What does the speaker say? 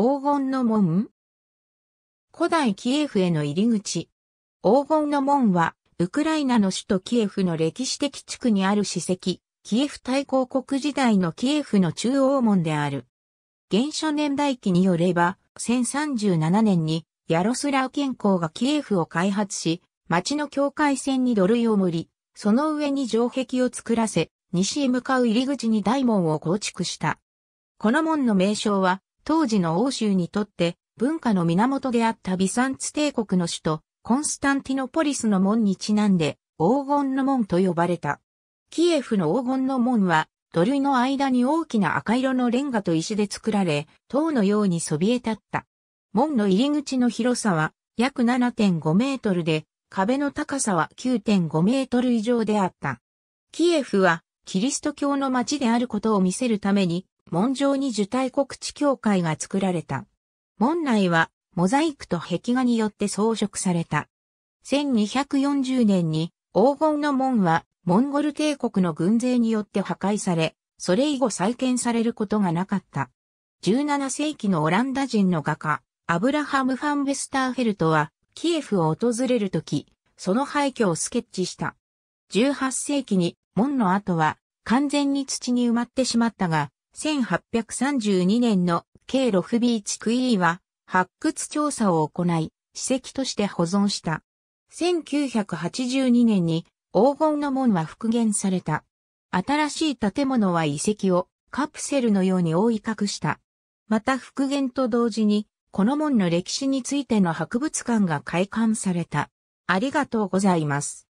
黄金の門古代キエフへの入り口。黄金の門は、ウクライナの首都キエフの歴史的地区にある史跡、キエフ大公国時代のキエフの中央門である。原初年代記によれば、1037年にヤロスラウ健康がキエフを開発し、町の境界線に土塁を盛り、その上に城壁を作らせ、西へ向かう入り口に大門を構築した。この門の名称は、当時の欧州にとって文化の源であったビサンツ帝国の首都コンスタンティノポリスの門にちなんで黄金の門と呼ばれた。キエフの黄金の門は土塁の間に大きな赤色のレンガと石で作られ、塔のようにそびえ立った。門の入り口の広さは約7.5メートルで、壁の高さは9.5メートル以上であった。キエフはキリスト教の街であることを見せるために、門上に受胎国地教会が作られた。門内はモザイクと壁画によって装飾された。1240年に黄金の門はモンゴル帝国の軍勢によって破壊され、それ以後再建されることがなかった。17世紀のオランダ人の画家、アブラハム・ファン・ベスターフェルトは、キエフを訪れるとき、その廃墟をスケッチした。18世紀に門の跡は完全に土に埋まってしまったが、1832年の K6B クイーは発掘調査を行い、史跡として保存した。1982年に黄金の門は復元された。新しい建物は遺跡をカプセルのように覆い隠した。また復元と同時に、この門の歴史についての博物館が開館された。ありがとうございます。